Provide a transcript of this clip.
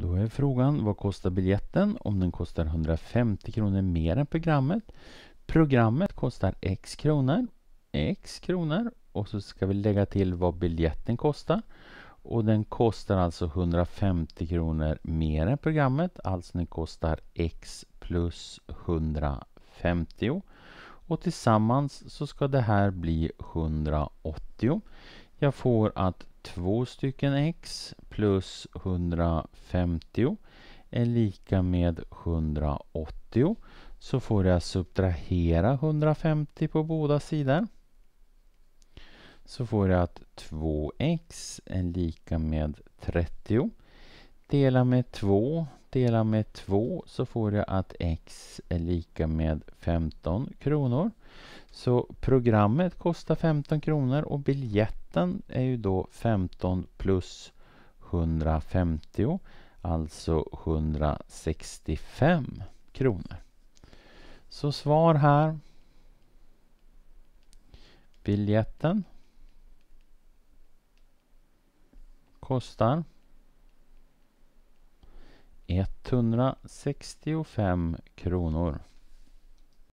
Då är frågan vad kostar biljetten om den kostar 150 kronor mer än programmet? Programmet kostar x kronor, x kronor och så ska vi lägga till vad biljetten kostar. Och den kostar alltså 150 kronor mer än programmet, alltså den kostar x plus 150. Och tillsammans så ska det här bli 180. Jag får att två stycken x plus 150 är lika med 180 så får jag subtrahera 150 på båda sidor. Så får jag att 2x är lika med 30. Dela med 2, dela med 2 så får jag att x är lika med 15 kronor. Så programmet kostar 15 kronor och biljetten Resten är ju då 15 plus 150, alltså 165 kronor. Så svar här. Biljetten kostar 165 kronor.